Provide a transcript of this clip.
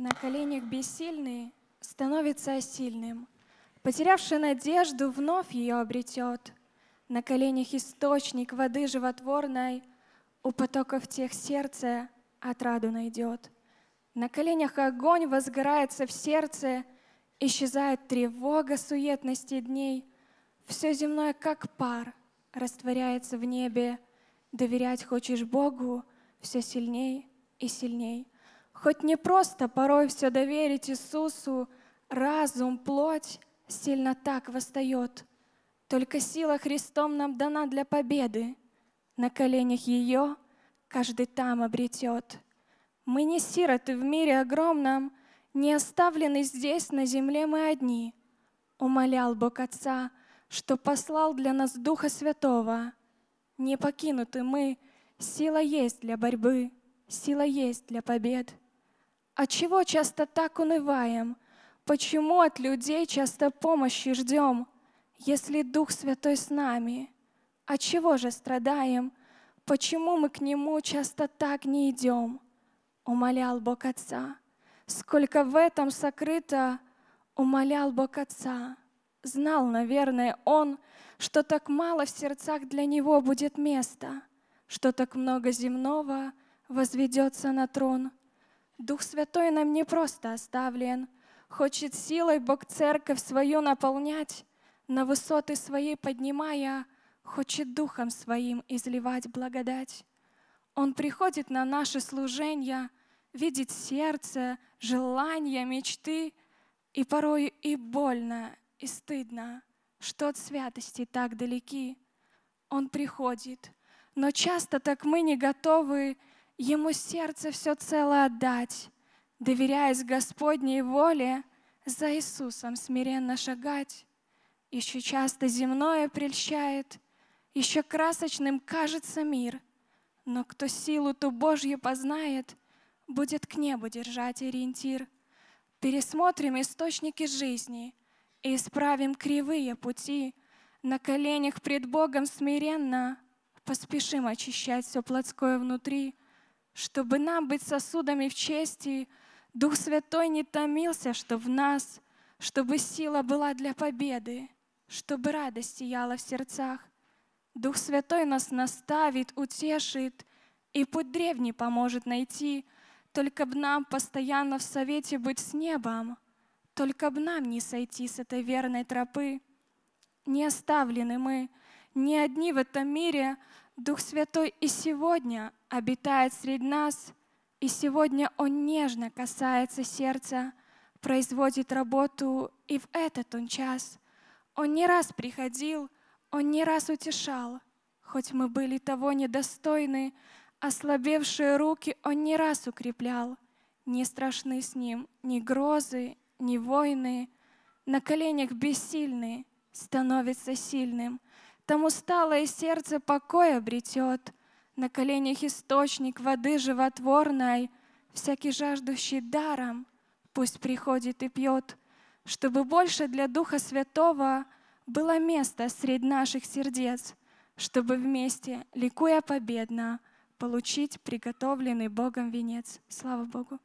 На коленях бессильный становится сильным. Потерявший надежду, вновь ее обретет. На коленях источник воды животворной, У потоков тех сердце отраду найдет. На коленях огонь возгорается в сердце, Исчезает тревога суетности дней. Все земное, как пар, растворяется в небе. Доверять хочешь Богу все сильней и сильней — Хоть не просто порой все доверить Иисусу, разум, плоть сильно так восстает. Только сила Христом нам дана для победы. На коленях ее каждый там обретет. Мы не сироты в мире огромном, не оставлены здесь, на земле мы одни. Умолял Бог Отца, что послал для нас Духа Святого. Не покинуты мы, сила есть для борьбы, сила есть для побед. От «А чего часто так унываем? Почему от людей часто помощи ждем, если Дух Святой с нами? От а чего же страдаем? Почему мы к Нему часто так не идем? Умолял Бог Отца. Сколько в этом сокрыто, умолял Бог Отца. Знал, наверное, он, что так мало в сердцах для него будет места, что так много земного возведется на трон — Дух Святой нам не просто оставлен. Хочет силой Бог церковь свою наполнять, на высоты свои поднимая, хочет Духом своим изливать благодать. Он приходит на наши служения, видит сердце, желания, мечты, и порой и больно, и стыдно, что от святости так далеки. Он приходит, но часто так мы не готовы Ему сердце все цело отдать, доверяясь Господней воле, за Иисусом смиренно шагать. Еще часто земное прельщает, еще красочным кажется мир, но кто силу ту Божью познает, будет к небу держать ориентир. Пересмотрим источники жизни и исправим кривые пути, на коленях пред Богом смиренно поспешим очищать все плотское внутри — чтобы нам быть сосудами в чести, Дух Святой не томился, что в нас, чтобы сила была для победы, чтобы радость сияла в сердцах. Дух Святой нас наставит, утешит, и путь древний поможет найти, только б нам постоянно в совете быть с небом, только б нам не сойти с этой верной тропы. Не оставлены мы, не одни в этом мире. Дух Святой и сегодня обитает среди нас, и сегодня Он нежно касается сердца, производит работу и в этот Он час. Он не раз приходил, Он не раз утешал, хоть мы были того недостойны, ослабевшие руки Он не раз укреплял. Не страшны с Ним ни грозы, ни войны, на коленях бессильный становится сильным — там усталое сердце покой обретет, На коленях источник воды животворной, Всякий жаждущий даром пусть приходит и пьет, Чтобы больше для Духа Святого Было место среди наших сердец, Чтобы вместе, ликуя победно, Получить приготовленный Богом венец. Слава Богу!